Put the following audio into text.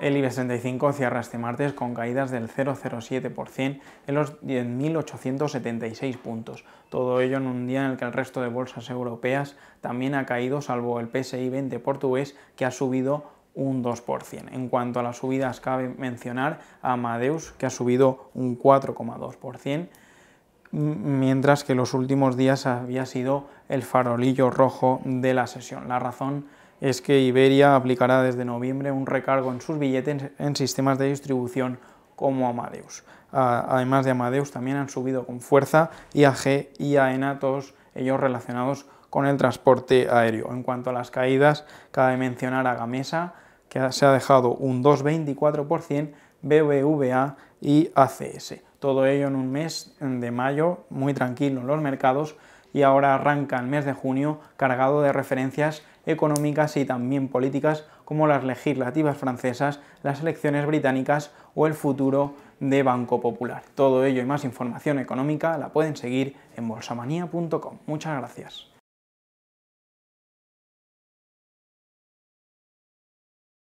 El IBEX 35 cierra este martes con caídas del 0,07% en los 10.876 puntos. Todo ello en un día en el que el resto de bolsas europeas también ha caído, salvo el PSI 20 portugués, que ha subido un 2%. En cuanto a las subidas, cabe mencionar a Amadeus, que ha subido un 4,2%, mientras que los últimos días había sido el farolillo rojo de la sesión. La razón es que Iberia aplicará desde noviembre un recargo en sus billetes en sistemas de distribución como Amadeus. Además de Amadeus, también han subido con fuerza IAG y AENA, todos ellos relacionados con el transporte aéreo. En cuanto a las caídas, cabe mencionar a Gamesa, que se ha dejado un 2,24%, BBVA y ACS. Todo ello en un mes de mayo muy tranquilo en los mercados y ahora arranca el mes de junio cargado de referencias económicas y también políticas como las legislativas francesas, las elecciones británicas o el futuro de Banco Popular. Todo ello y más información económica la pueden seguir en bolsamanía.com. Muchas gracias.